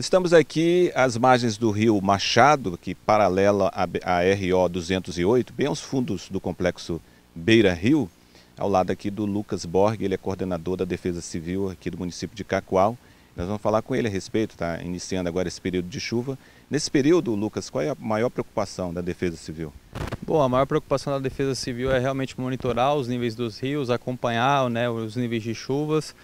Estamos aqui às margens do rio Machado, que paralela a RO 208, bem aos fundos do complexo Beira Rio, ao lado aqui do Lucas Borg, ele é coordenador da Defesa Civil aqui do município de Cacoal. Nós vamos falar com ele a respeito, está iniciando agora esse período de chuva. Nesse período, Lucas, qual é a maior preocupação da Defesa Civil? Bom, a maior preocupação da Defesa Civil é realmente monitorar os níveis dos rios, acompanhar né, os níveis de chuvas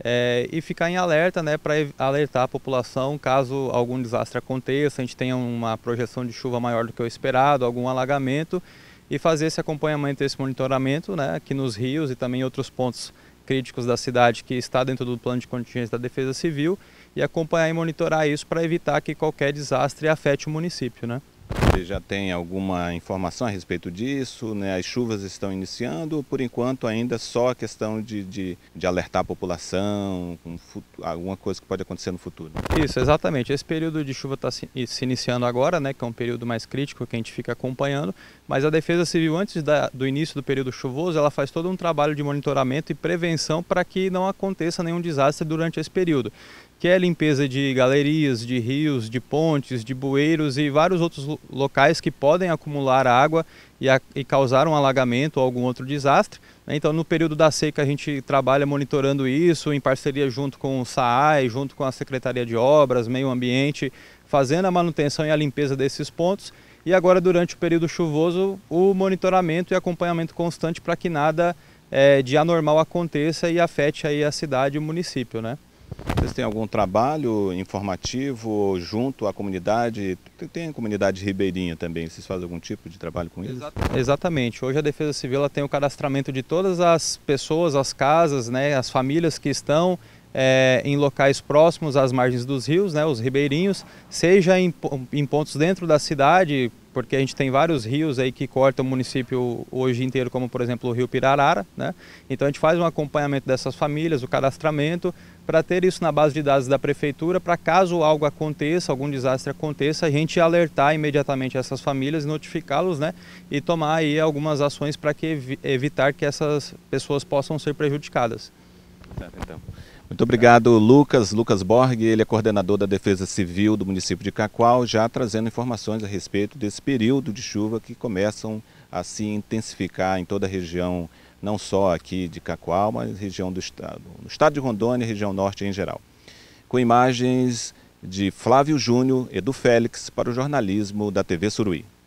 é, e ficar em alerta né, para alertar a população caso algum desastre aconteça, a gente tenha uma projeção de chuva maior do que o esperado, algum alagamento e fazer esse acompanhamento, esse monitoramento né, aqui nos rios e também em outros pontos críticos da cidade que está dentro do plano de contingência da Defesa Civil e acompanhar e monitorar isso para evitar que qualquer desastre afete o município. Né? Você já tem alguma informação a respeito disso? Né? As chuvas estão iniciando, por enquanto ainda só a questão de, de, de alertar a população, um, alguma coisa que pode acontecer no futuro. Isso, exatamente. Esse período de chuva está se, se, iniciando agora, né, que é um período mais crítico que a gente fica acompanhando, mas a Defesa Civil, antes da, do início do período chuvoso, ela faz todo um trabalho de monitoramento e prevenção para que não aconteça nenhum desastre durante esse período que é limpeza de galerias, de rios, de pontes, de bueiros e vários outros locais que podem acumular água e, a, e causar um alagamento ou algum outro desastre. Né? Então, no período da seca, a gente trabalha monitorando isso em parceria junto com o SAAI, junto com a Secretaria de Obras, Meio Ambiente, fazendo a manutenção e a limpeza desses pontos. E agora, durante o período chuvoso, o monitoramento e acompanhamento constante para que nada é, de anormal aconteça e afete aí a cidade e o município, né? Vocês têm algum trabalho informativo junto à comunidade? Tem a comunidade ribeirinha também, vocês fazem algum tipo de trabalho com isso? Exatamente. Hoje a Defesa Civil tem o cadastramento de todas as pessoas, as casas, né, as famílias que estão é, em locais próximos às margens dos rios, né, os ribeirinhos, seja em, em pontos dentro da cidade, porque a gente tem vários rios aí que cortam o município hoje inteiro, como por exemplo o rio Pirarara, né? Então a gente faz um acompanhamento dessas famílias, o cadastramento, para ter isso na base de dados da prefeitura, para caso algo aconteça, algum desastre aconteça, a gente alertar imediatamente essas famílias, notificá-los, né? E tomar aí algumas ações para que evitar que essas pessoas possam ser prejudicadas então. Muito obrigado, Lucas. Lucas Borg, ele é coordenador da Defesa Civil do município de Cacoal, já trazendo informações a respeito desse período de chuva que começam a se intensificar em toda a região, não só aqui de Cacoal, mas região do estado, no estado de Rondônia, região norte em geral. Com imagens de Flávio Júnior, do Félix, para o jornalismo da TV Suruí.